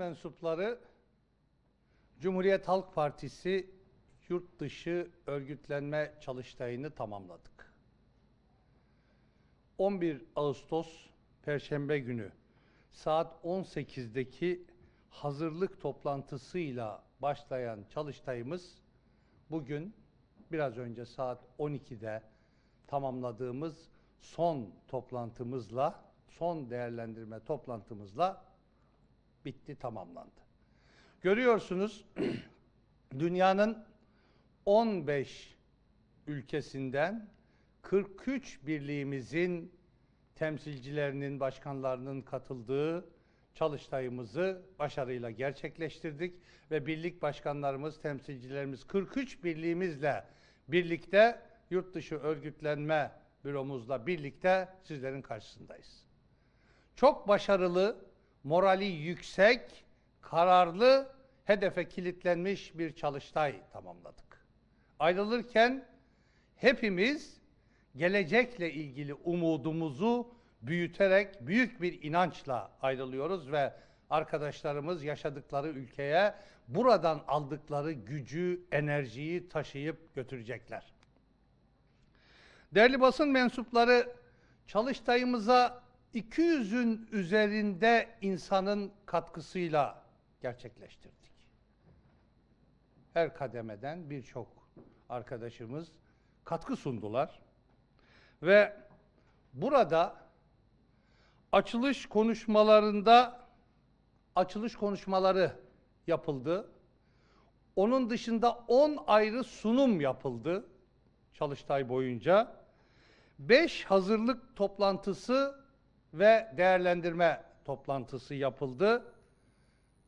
mensupları Cumhuriyet Halk Partisi yurt dışı örgütlenme çalıştayını tamamladık. 11 Ağustos Perşembe günü saat 18'deki hazırlık toplantısıyla başlayan çalıştayımız bugün biraz önce saat 12'de tamamladığımız son toplantımızla, son değerlendirme toplantımızla bitti, tamamlandı. Görüyorsunuz dünyanın 15 ülkesinden 43 birliğimizin temsilcilerinin, başkanlarının katıldığı çalıştayımızı başarıyla gerçekleştirdik ve birlik başkanlarımız, temsilcilerimiz 43 birliğimizle birlikte yurt dışı örgütlenme büromuzla birlikte sizlerin karşısındayız. Çok başarılı morali yüksek, kararlı, hedefe kilitlenmiş bir çalıştay tamamladık. Ayrılırken hepimiz gelecekle ilgili umudumuzu büyüterek büyük bir inançla ayrılıyoruz ve arkadaşlarımız yaşadıkları ülkeye buradan aldıkları gücü, enerjiyi taşıyıp götürecekler. Değerli basın mensupları, çalıştayımıza 200'ün üzerinde insanın katkısıyla gerçekleştirdik. Her kademeden birçok arkadaşımız katkı sundular. Ve burada açılış konuşmalarında açılış konuşmaları yapıldı. Onun dışında 10 ayrı sunum yapıldı Çalıştay boyunca. 5 hazırlık toplantısı ve değerlendirme toplantısı yapıldı.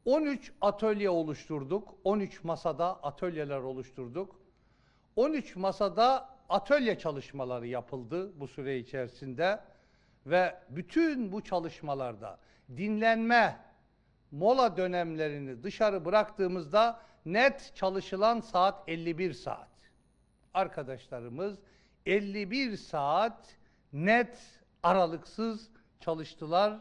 13 atölye oluşturduk. 13 masada atölyeler oluşturduk. 13 masada atölye çalışmaları yapıldı bu süre içerisinde ve bütün bu çalışmalarda dinlenme mola dönemlerini dışarı bıraktığımızda net çalışılan saat 51 saat. Arkadaşlarımız 51 saat net aralıksız çalıştılar.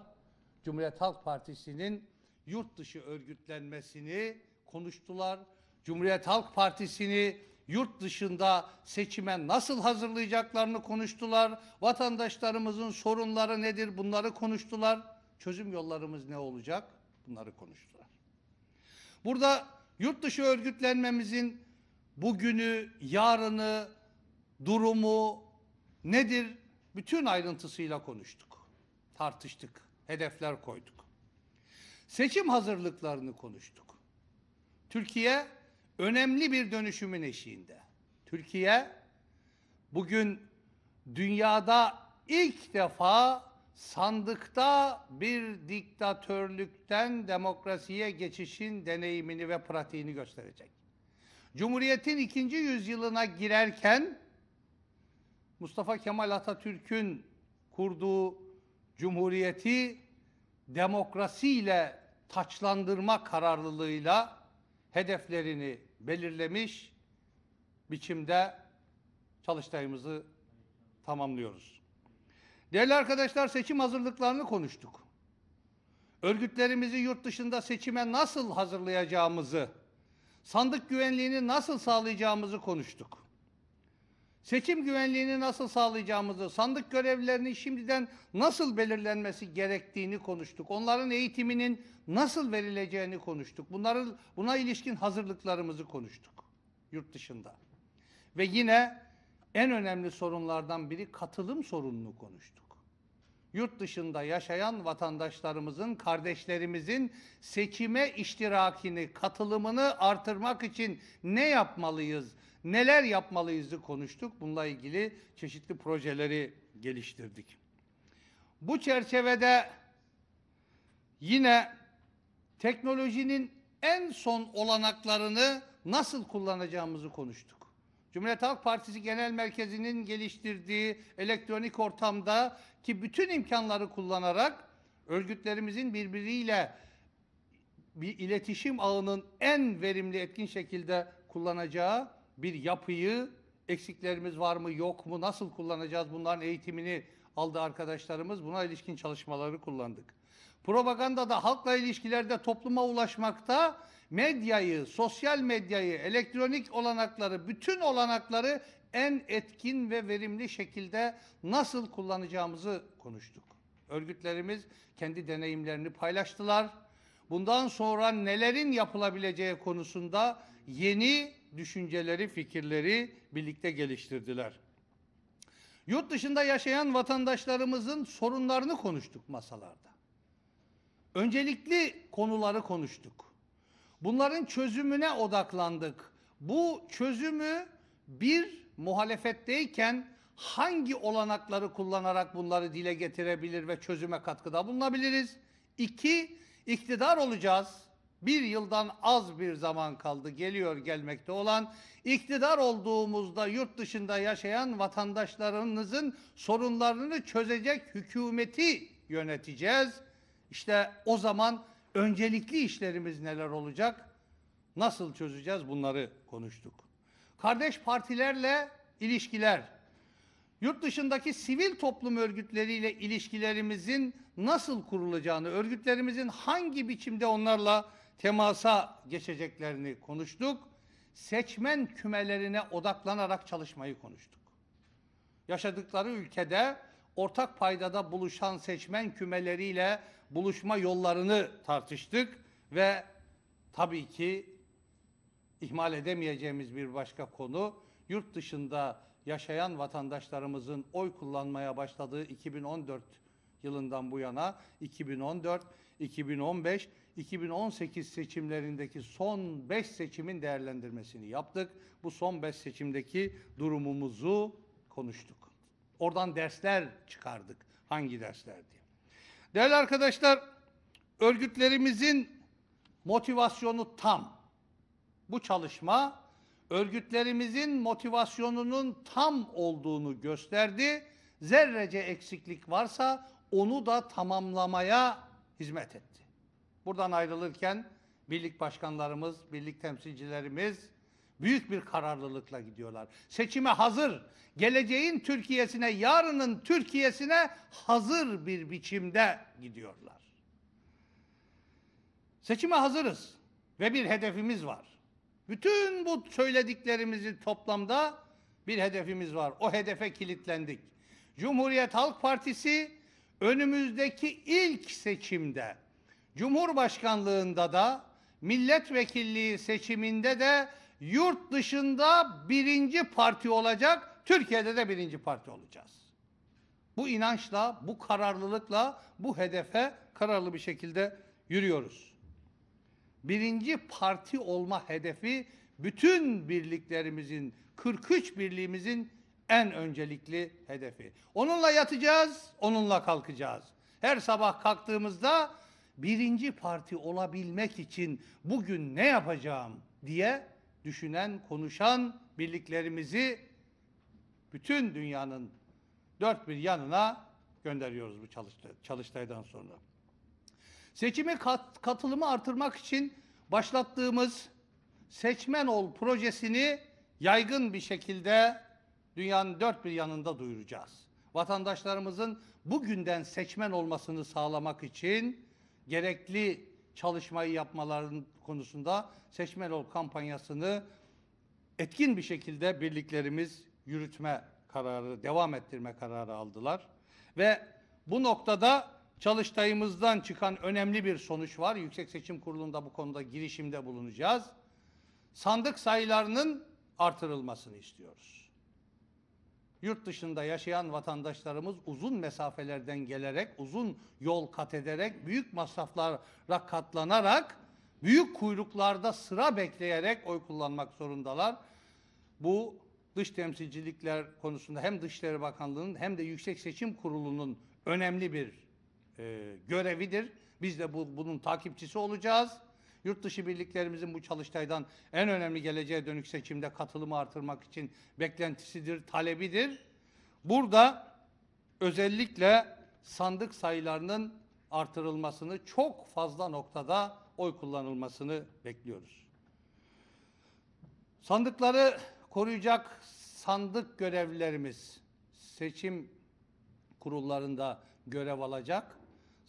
Cumhuriyet Halk Partisi'nin yurt dışı örgütlenmesini konuştular. Cumhuriyet Halk Partisi'ni yurt dışında seçime nasıl hazırlayacaklarını konuştular. Vatandaşlarımızın sorunları nedir bunları konuştular. Çözüm yollarımız ne olacak bunları konuştular. Burada yurt dışı örgütlenmemizin bugünü, yarını, durumu nedir bütün ayrıntısıyla konuştuk tartıştık, hedefler koyduk. Seçim hazırlıklarını konuştuk. Türkiye önemli bir dönüşümün eşiğinde. Türkiye bugün dünyada ilk defa sandıkta bir diktatörlükten demokrasiye geçişin deneyimini ve pratiğini gösterecek. Cumhuriyetin ikinci yüzyılına girerken Mustafa Kemal Atatürk'ün kurduğu Cumhuriyeti demokrasiyle taçlandırma kararlılığıyla hedeflerini belirlemiş biçimde çalıştayımızı tamamlıyoruz. Değerli arkadaşlar seçim hazırlıklarını konuştuk. Örgütlerimizi yurt dışında seçime nasıl hazırlayacağımızı, sandık güvenliğini nasıl sağlayacağımızı konuştuk. Seçim güvenliğini nasıl sağlayacağımızı, sandık görevlilerinin şimdiden nasıl belirlenmesi gerektiğini konuştuk. Onların eğitiminin nasıl verileceğini konuştuk. Bunları, buna ilişkin hazırlıklarımızı konuştuk yurt dışında. Ve yine en önemli sorunlardan biri katılım sorununu konuştuk. Yurt dışında yaşayan vatandaşlarımızın, kardeşlerimizin seçime iştirakini, katılımını artırmak için ne yapmalıyız? Neler yapmalıyızı konuştuk. Bununla ilgili çeşitli projeleri geliştirdik. Bu çerçevede yine teknolojinin en son olanaklarını nasıl kullanacağımızı konuştuk. Cumhuriyet Halk Partisi Genel Merkezi'nin geliştirdiği elektronik ortamda ki bütün imkanları kullanarak örgütlerimizin birbiriyle bir iletişim ağının en verimli etkin şekilde kullanacağı bir yapıyı eksiklerimiz var mı yok mu nasıl kullanacağız bunların eğitimini aldı arkadaşlarımız. Buna ilişkin çalışmaları kullandık. propaganda da halkla ilişkilerde topluma ulaşmakta medyayı, sosyal medyayı, elektronik olanakları, bütün olanakları en etkin ve verimli şekilde nasıl kullanacağımızı konuştuk. Örgütlerimiz kendi deneyimlerini paylaştılar. Bundan sonra nelerin yapılabileceği konusunda yeni düşünceleri, fikirleri birlikte geliştirdiler. Yurt dışında yaşayan vatandaşlarımızın sorunlarını konuştuk masalarda. Öncelikli konuları konuştuk. Bunların çözümüne odaklandık. Bu çözümü bir muhalefetteyken hangi olanakları kullanarak bunları dile getirebilir ve çözüme katkıda bulunabiliriz? İki, iktidar olacağız bir yıldan az bir zaman kaldı geliyor gelmekte olan iktidar olduğumuzda yurt dışında yaşayan vatandaşlarınızın sorunlarını çözecek hükümeti yöneteceğiz. İşte o zaman öncelikli işlerimiz neler olacak? Nasıl çözeceğiz bunları konuştuk. Kardeş partilerle ilişkiler, yurt dışındaki sivil toplum örgütleriyle ilişkilerimizin nasıl kurulacağını, örgütlerimizin hangi biçimde onlarla temasa geçeceklerini konuştuk. Seçmen kümelerine odaklanarak çalışmayı konuştuk. Yaşadıkları ülkede ortak paydada buluşan seçmen kümeleriyle buluşma yollarını tartıştık ve tabii ki ihmal edemeyeceğimiz bir başka konu yurt dışında yaşayan vatandaşlarımızın oy kullanmaya başladığı 2014 yılından bu yana 2014, 2015 2018 seçimlerindeki son 5 seçimin değerlendirmesini yaptık. Bu son 5 seçimdeki durumumuzu konuştuk. Oradan dersler çıkardık. Hangi dersler diye. Değerli arkadaşlar, örgütlerimizin motivasyonu tam. Bu çalışma örgütlerimizin motivasyonunun tam olduğunu gösterdi. Zerrece eksiklik varsa onu da tamamlamaya hizmet etti. Buradan ayrılırken birlik başkanlarımız, birlik temsilcilerimiz büyük bir kararlılıkla gidiyorlar. Seçime hazır, geleceğin Türkiye'sine, yarının Türkiye'sine hazır bir biçimde gidiyorlar. Seçime hazırız ve bir hedefimiz var. Bütün bu söylediklerimizi toplamda bir hedefimiz var. O hedefe kilitlendik. Cumhuriyet Halk Partisi önümüzdeki ilk seçimde Cumhurbaşkanlığında da milletvekilliği seçiminde de yurt dışında birinci parti olacak, Türkiye'de de birinci parti olacağız. Bu inançla, bu kararlılıkla, bu hedefe kararlı bir şekilde yürüyoruz. Birinci parti olma hedefi bütün birliklerimizin, 43 birliğimizin en öncelikli hedefi. Onunla yatacağız, onunla kalkacağız. Her sabah kalktığımızda birinci parti olabilmek için bugün ne yapacağım diye düşünen, konuşan birliklerimizi bütün dünyanın dört bir yanına gönderiyoruz bu çalıştay, çalıştaydan sonra. Seçime kat, katılımı artırmak için başlattığımız Seçmen Ol projesini yaygın bir şekilde dünyanın dört bir yanında duyuracağız. Vatandaşlarımızın bugünden seçmen olmasını sağlamak için gerekli çalışmayı yapmaların konusunda seçmen ol kampanyasını etkin bir şekilde birliklerimiz yürütme kararı, devam ettirme kararı aldılar. Ve bu noktada çalıştayımızdan çıkan önemli bir sonuç var. Yüksek Seçim Kurulu'nda bu konuda girişimde bulunacağız. Sandık sayılarının artırılmasını istiyoruz yurt dışında yaşayan vatandaşlarımız uzun mesafelerden gelerek, uzun yol kat ederek, büyük masraflara katlanarak, büyük kuyruklarda sıra bekleyerek oy kullanmak zorundalar. Bu dış temsilcilikler konusunda hem Dışişleri Bakanlığı'nın hem de Yüksek Seçim Kurulu'nun önemli bir e, görevidir. Biz de bu, bunun takipçisi olacağız. Yurt dışı birliklerimizin bu çalıştaydan en önemli geleceğe dönük seçimde katılımı artırmak için beklentisidir, talebidir. Burada özellikle sandık sayılarının artırılmasını çok fazla noktada oy kullanılmasını bekliyoruz. Sandıkları koruyacak sandık görevlilerimiz seçim kurullarında görev alacak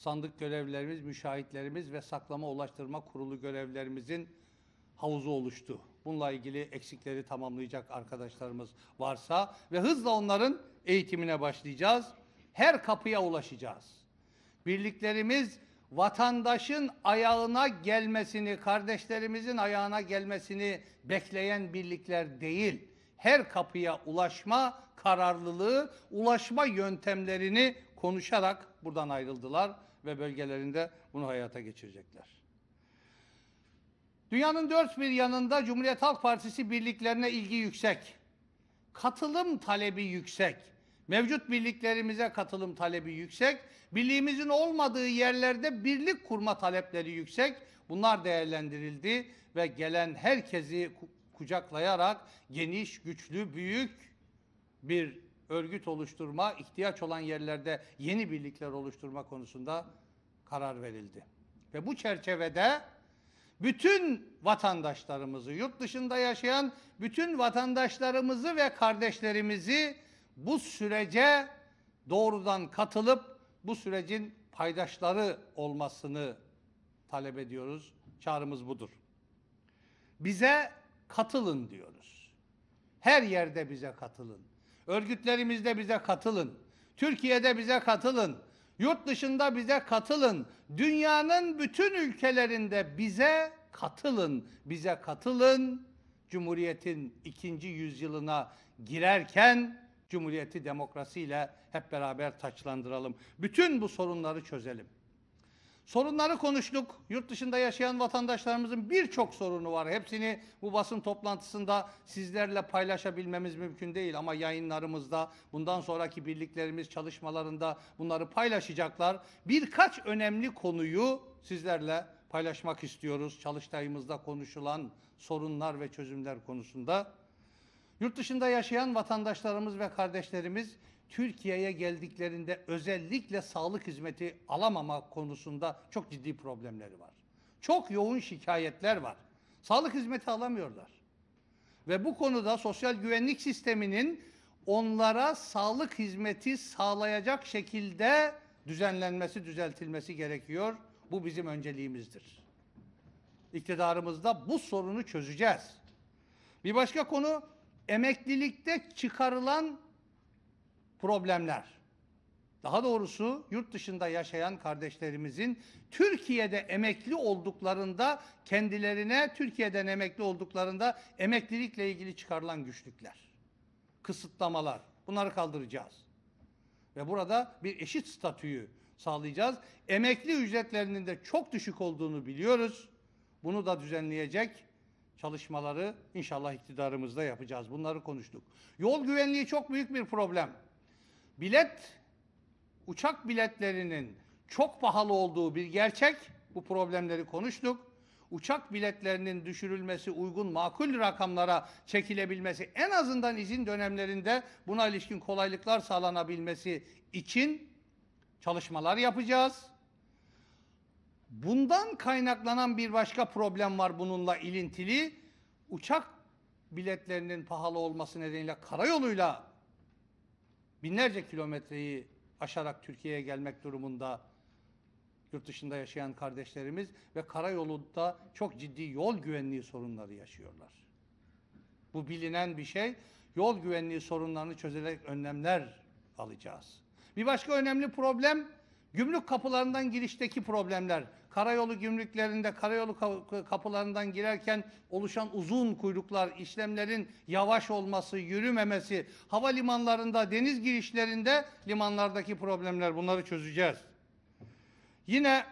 sandık görevlerimiz, müşahitlerimiz ve saklama ulaştırma kurulu görevlerimizin havuzu oluştu. Bununla ilgili eksikleri tamamlayacak arkadaşlarımız varsa ve hızla onların eğitimine başlayacağız. Her kapıya ulaşacağız. Birliklerimiz vatandaşın ayağına gelmesini, kardeşlerimizin ayağına gelmesini bekleyen birlikler değil. Her kapıya ulaşma kararlılığı, ulaşma yöntemlerini konuşarak buradan ayrıldılar ve bölgelerinde bunu hayata geçirecekler. Dünyanın dört bir yanında Cumhuriyet Halk Partisi birliklerine ilgi yüksek. Katılım talebi yüksek. Mevcut birliklerimize katılım talebi yüksek. Birliğimizin olmadığı yerlerde birlik kurma talepleri yüksek. Bunlar değerlendirildi ve gelen herkesi kucaklayarak geniş, güçlü, büyük bir örgüt oluşturma, ihtiyaç olan yerlerde yeni birlikler oluşturma konusunda karar verildi. Ve bu çerçevede bütün vatandaşlarımızı, yurt dışında yaşayan bütün vatandaşlarımızı ve kardeşlerimizi bu sürece doğrudan katılıp bu sürecin paydaşları olmasını talep ediyoruz. Çağrımız budur. Bize katılın diyoruz. Her yerde bize katılın. Örgütlerimizde bize katılın. Türkiye'de bize katılın. Yurt dışında bize katılın. Dünyanın bütün ülkelerinde bize katılın. Bize katılın. Cumhuriyet'in ikinci yüzyılına girerken Cumhuriyeti demokrasiyle hep beraber taçlandıralım. Bütün bu sorunları çözelim. Sorunları konuştuk. Yurt dışında yaşayan vatandaşlarımızın birçok sorunu var. Hepsini bu basın toplantısında sizlerle paylaşabilmemiz mümkün değil ama yayınlarımızda bundan sonraki birliklerimiz çalışmalarında bunları paylaşacaklar. Birkaç önemli konuyu sizlerle paylaşmak istiyoruz. Çalıştayımızda konuşulan sorunlar ve çözümler konusunda. Yurt dışında yaşayan vatandaşlarımız ve kardeşlerimiz Türkiye'ye geldiklerinde özellikle sağlık hizmeti alamama konusunda çok ciddi problemleri var. Çok yoğun şikayetler var. Sağlık hizmeti alamıyorlar. Ve bu konuda sosyal güvenlik sisteminin onlara sağlık hizmeti sağlayacak şekilde düzenlenmesi, düzeltilmesi gerekiyor. Bu bizim önceliğimizdir. İktidarımızda bu sorunu çözeceğiz. Bir başka konu emeklilikte çıkarılan problemler. Daha doğrusu yurt dışında yaşayan kardeşlerimizin Türkiye'de emekli olduklarında kendilerine Türkiye'den emekli olduklarında emeklilikle ilgili çıkarılan güçlükler, kısıtlamalar bunları kaldıracağız. Ve burada bir eşit statüyü sağlayacağız. Emekli ücretlerinin de çok düşük olduğunu biliyoruz. Bunu da düzenleyecek çalışmaları inşallah iktidarımızda yapacağız. Bunları konuştuk. Yol güvenliği çok büyük bir problem bilet, uçak biletlerinin çok pahalı olduğu bir gerçek. Bu problemleri konuştuk. Uçak biletlerinin düşürülmesi, uygun makul rakamlara çekilebilmesi, en azından izin dönemlerinde buna ilişkin kolaylıklar sağlanabilmesi için çalışmalar yapacağız. Bundan kaynaklanan bir başka problem var bununla ilintili. Uçak biletlerinin pahalı olması nedeniyle karayoluyla binlerce kilometreyi aşarak Türkiye'ye gelmek durumunda yurt dışında yaşayan kardeşlerimiz ve karayolunda çok ciddi yol güvenliği sorunları yaşıyorlar. Bu bilinen bir şey. Yol güvenliği sorunlarını çözerek önlemler alacağız. Bir başka önemli problem gümrük kapılarından girişteki problemler karayolu gümrüklerinde, karayolu kapılarından girerken oluşan uzun kuyruklar, işlemlerin yavaş olması, yürümemesi, havalimanlarında, deniz girişlerinde limanlardaki problemler bunları çözeceğiz. Yine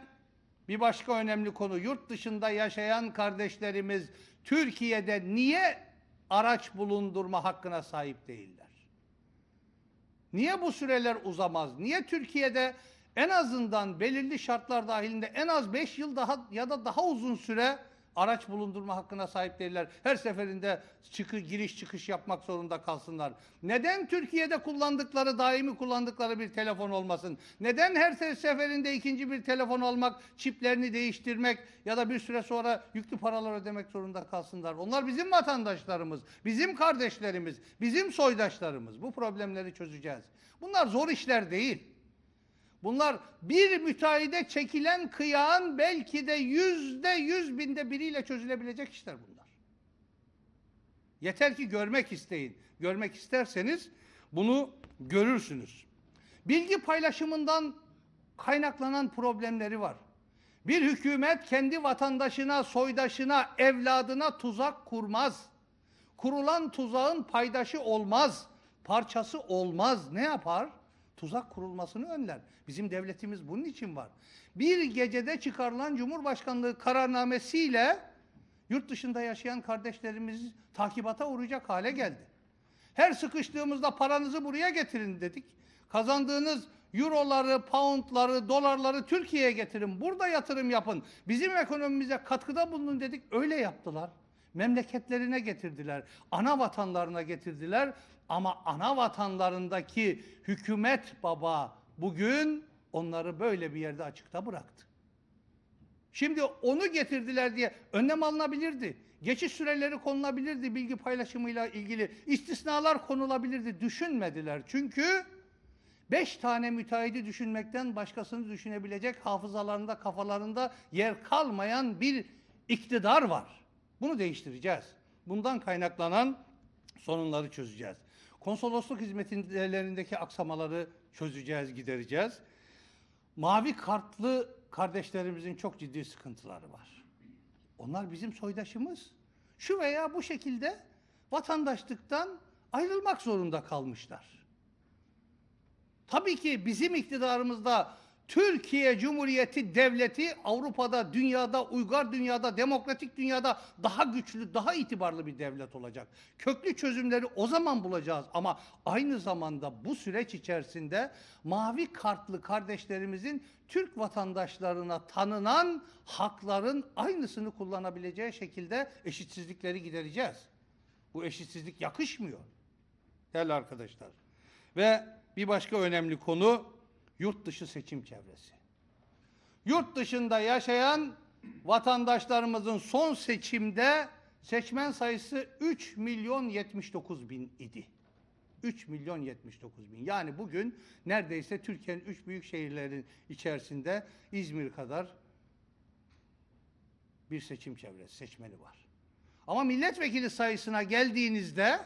bir başka önemli konu yurt dışında yaşayan kardeşlerimiz Türkiye'de niye araç bulundurma hakkına sahip değiller? Niye bu süreler uzamaz? Niye Türkiye'de en azından belirli şartlar dahilinde en az 5 yıl daha ya da daha uzun süre araç bulundurma hakkına sahip değiller. Her seferinde çıkı, giriş çıkış yapmak zorunda kalsınlar. Neden Türkiye'de kullandıkları, daimi kullandıkları bir telefon olmasın? Neden her seferinde ikinci bir telefon almak, çiplerini değiştirmek ya da bir süre sonra yüklü paralar ödemek zorunda kalsınlar? Onlar bizim vatandaşlarımız, bizim kardeşlerimiz, bizim soydaşlarımız. Bu problemleri çözeceğiz. Bunlar zor işler değil. Bunlar bir müteahhide çekilen kıyağın belki de yüzde yüz binde biriyle çözülebilecek işler bunlar. Yeter ki görmek isteyin. Görmek isterseniz bunu görürsünüz. Bilgi paylaşımından kaynaklanan problemleri var. Bir hükümet kendi vatandaşına, soydaşına, evladına tuzak kurmaz. Kurulan tuzağın paydaşı olmaz, parçası olmaz. Ne yapar? tuzak kurulmasını önler. Bizim devletimiz bunun için var. Bir gecede çıkarılan Cumhurbaşkanlığı kararnamesiyle yurt dışında yaşayan kardeşlerimiz takibata uğrayacak hale geldi. Her sıkıştığımızda paranızı buraya getirin dedik. Kazandığınız euroları, poundları, dolarları Türkiye'ye getirin. Burada yatırım yapın. Bizim ekonomimize katkıda bulunun dedik. Öyle yaptılar. Memleketlerine getirdiler. Ana vatanlarına getirdiler. Ama ana vatanlarındaki hükümet baba bugün onları böyle bir yerde açıkta bıraktı. Şimdi onu getirdiler diye önlem alınabilirdi. Geçiş süreleri konulabilirdi bilgi paylaşımıyla ilgili. istisnalar konulabilirdi. Düşünmediler. Çünkü beş tane müteahhidi düşünmekten başkasını düşünebilecek hafızalarında, kafalarında yer kalmayan bir iktidar var. Bunu değiştireceğiz. Bundan kaynaklanan sorunları çözeceğiz. Konsolosluk hizmetlerindeki aksamaları çözeceğiz, gidereceğiz. Mavi kartlı kardeşlerimizin çok ciddi sıkıntıları var. Onlar bizim soydaşımız. Şu veya bu şekilde vatandaşlıktan ayrılmak zorunda kalmışlar. Tabii ki bizim iktidarımızda Türkiye Cumhuriyeti Devleti Avrupa'da, dünyada, uygar dünyada, demokratik dünyada daha güçlü, daha itibarlı bir devlet olacak. Köklü çözümleri o zaman bulacağız ama aynı zamanda bu süreç içerisinde mavi kartlı kardeşlerimizin Türk vatandaşlarına tanınan hakların aynısını kullanabileceği şekilde eşitsizlikleri gidereceğiz. Bu eşitsizlik yakışmıyor değerli arkadaşlar. Ve bir başka önemli konu Yurt dışı seçim çevresi. Yurt dışında yaşayan vatandaşlarımızın son seçimde seçmen sayısı 3 milyon 79 bin idi. 3 milyon 79 bin. Yani bugün neredeyse Türkiye'nin üç büyük şehirlerin içerisinde İzmir kadar bir seçim çevresi, seçmeni var. Ama milletvekili sayısına geldiğinizde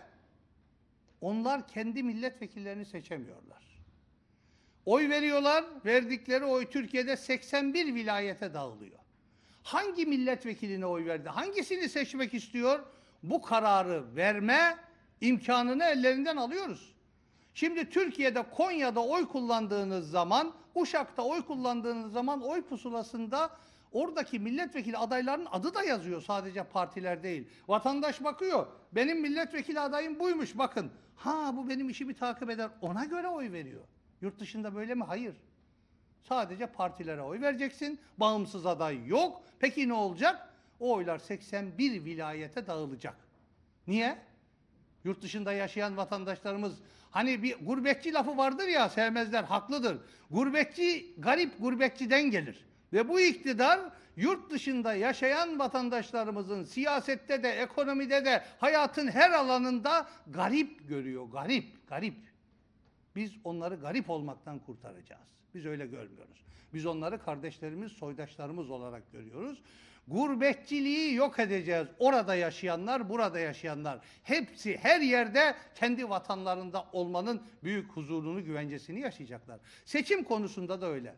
onlar kendi milletvekillerini seçemiyorlar. Oy veriyorlar, verdikleri oy Türkiye'de 81 vilayete dağılıyor. Hangi milletvekiline oy verdi, hangisini seçmek istiyor? Bu kararı verme imkanını ellerinden alıyoruz. Şimdi Türkiye'de Konya'da oy kullandığınız zaman, Uşak'ta oy kullandığınız zaman oy pusulasında oradaki milletvekili adaylarının adı da yazıyor sadece partiler değil. Vatandaş bakıyor, benim milletvekili adayım buymuş bakın. Ha bu benim işimi takip eder, ona göre oy veriyor. Yurt dışında böyle mi? Hayır. Sadece partilere oy vereceksin. Bağımsız aday yok. Peki ne olacak? O oylar 81 vilayete dağılacak. Niye? Yurt dışında yaşayan vatandaşlarımız hani bir gurbetçi lafı vardır ya sevmezler haklıdır. Gurbetçi garip gurbetçiden gelir. Ve bu iktidar yurt dışında yaşayan vatandaşlarımızın siyasette de ekonomide de hayatın her alanında garip görüyor. Garip, garip. Biz onları garip olmaktan kurtaracağız. Biz öyle görmüyoruz. Biz onları kardeşlerimiz, soydaşlarımız olarak görüyoruz. Gurbetçiliği yok edeceğiz. Orada yaşayanlar, burada yaşayanlar. Hepsi her yerde kendi vatanlarında olmanın büyük huzurunu, güvencesini yaşayacaklar. Seçim konusunda da öyle.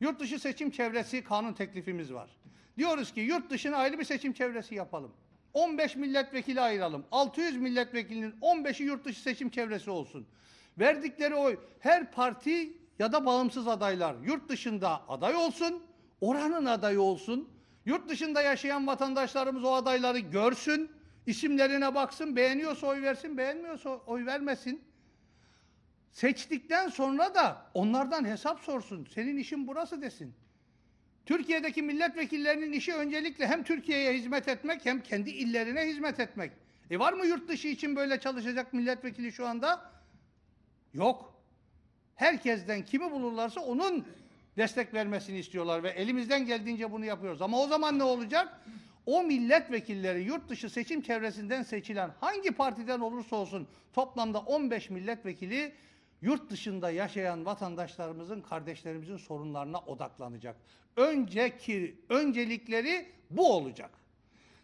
Yurt dışı seçim çevresi kanun teklifimiz var. Diyoruz ki yurt dışına ayrı bir seçim çevresi yapalım. 15 milletvekili ayıralım. 600 milletvekilinin 15'i yurt dışı seçim çevresi olsun. Verdikleri oy her parti ya da bağımsız adaylar yurt dışında aday olsun, oranın adayı olsun. Yurt dışında yaşayan vatandaşlarımız o adayları görsün, isimlerine baksın, beğeniyorsa oy versin, beğenmiyorsa oy vermesin. Seçtikten sonra da onlardan hesap sorsun. Senin işin burası desin. Türkiye'deki milletvekillerinin işi öncelikle hem Türkiye'ye hizmet etmek hem kendi illerine hizmet etmek. E var mı yurt dışı için böyle çalışacak milletvekili şu anda? Yok. Herkesten kimi bulurlarsa onun destek vermesini istiyorlar ve elimizden geldiğince bunu yapıyoruz. Ama o zaman ne olacak? O milletvekilleri yurt dışı seçim çevresinden seçilen hangi partiden olursa olsun toplamda 15 milletvekili yurt dışında yaşayan vatandaşlarımızın, kardeşlerimizin sorunlarına odaklanacak. Önceki öncelikleri bu olacak.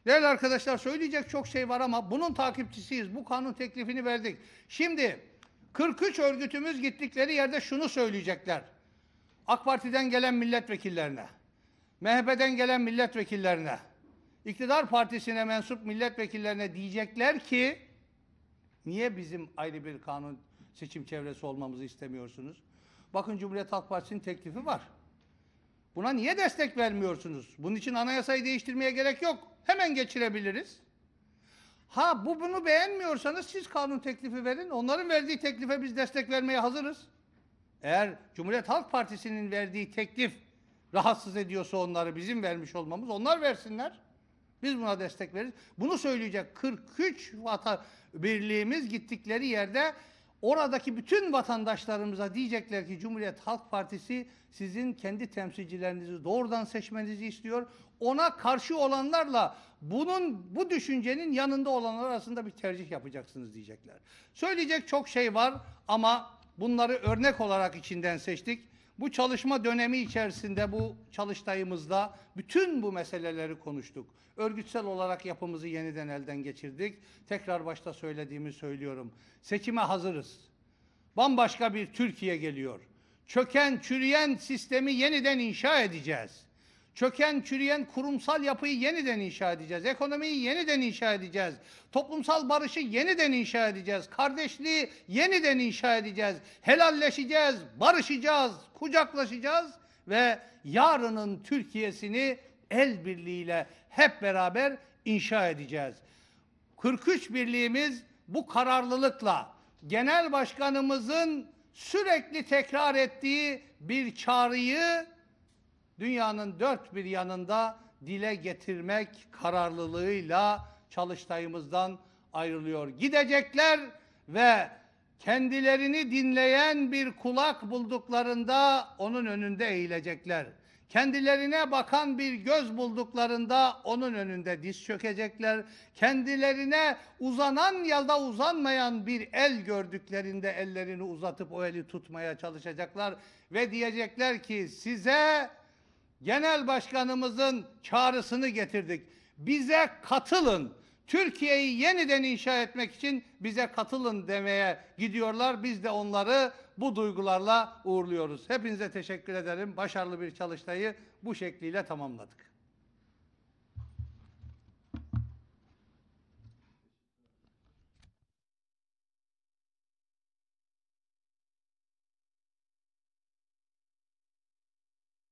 Değerli arkadaşlar söyleyecek çok şey var ama bunun takipçisiyiz. Bu kanun teklifini verdik. Şimdi 43 örgütümüz gittikleri yerde şunu söyleyecekler. AK Parti'den gelen milletvekillerine, MHP'den gelen milletvekillerine, iktidar partisine mensup milletvekillerine diyecekler ki niye bizim ayrı bir kanun seçim çevresi olmamızı istemiyorsunuz? Bakın Cumhuriyet Halk Partisi'nin teklifi var. Buna niye destek vermiyorsunuz? Bunun için anayasayı değiştirmeye gerek yok. Hemen geçirebiliriz. Ha bu bunu beğenmiyorsanız siz kanun teklifi verin. Onların verdiği teklife biz destek vermeye hazırız. Eğer Cumhuriyet Halk Partisi'nin verdiği teklif rahatsız ediyorsa onları bizim vermiş olmamız onlar versinler. Biz buna destek veririz. Bunu söyleyecek 43 vatan birliğimiz gittikleri yerde oradaki bütün vatandaşlarımıza diyecekler ki Cumhuriyet Halk Partisi sizin kendi temsilcilerinizi doğrudan seçmenizi istiyor ona karşı olanlarla bunun bu düşüncenin yanında olanlar arasında bir tercih yapacaksınız diyecekler. Söyleyecek çok şey var ama bunları örnek olarak içinden seçtik. Bu çalışma dönemi içerisinde bu çalıştayımızda bütün bu meseleleri konuştuk. Örgütsel olarak yapımızı yeniden elden geçirdik. Tekrar başta söylediğimi söylüyorum. Seçime hazırız. Bambaşka bir Türkiye geliyor. Çöken, çürüyen sistemi yeniden inşa edeceğiz çöken, çürüyen kurumsal yapıyı yeniden inşa edeceğiz. Ekonomiyi yeniden inşa edeceğiz. Toplumsal barışı yeniden inşa edeceğiz. Kardeşliği yeniden inşa edeceğiz. Helalleşeceğiz, barışacağız, kucaklaşacağız ve yarının Türkiye'sini el birliğiyle hep beraber inşa edeceğiz. 43 birliğimiz bu kararlılıkla genel başkanımızın sürekli tekrar ettiği bir çağrıyı dünyanın dört bir yanında dile getirmek kararlılığıyla çalıştayımızdan ayrılıyor. Gidecekler ve kendilerini dinleyen bir kulak bulduklarında onun önünde eğilecekler. Kendilerine bakan bir göz bulduklarında onun önünde diz çökecekler. Kendilerine uzanan ya da uzanmayan bir el gördüklerinde ellerini uzatıp o eli tutmaya çalışacaklar. Ve diyecekler ki size genel başkanımızın çağrısını getirdik. Bize katılın. Türkiye'yi yeniden inşa etmek için bize katılın demeye gidiyorlar. Biz de onları bu duygularla uğurluyoruz. Hepinize teşekkür ederim. Başarılı bir çalıştayı bu şekliyle tamamladık.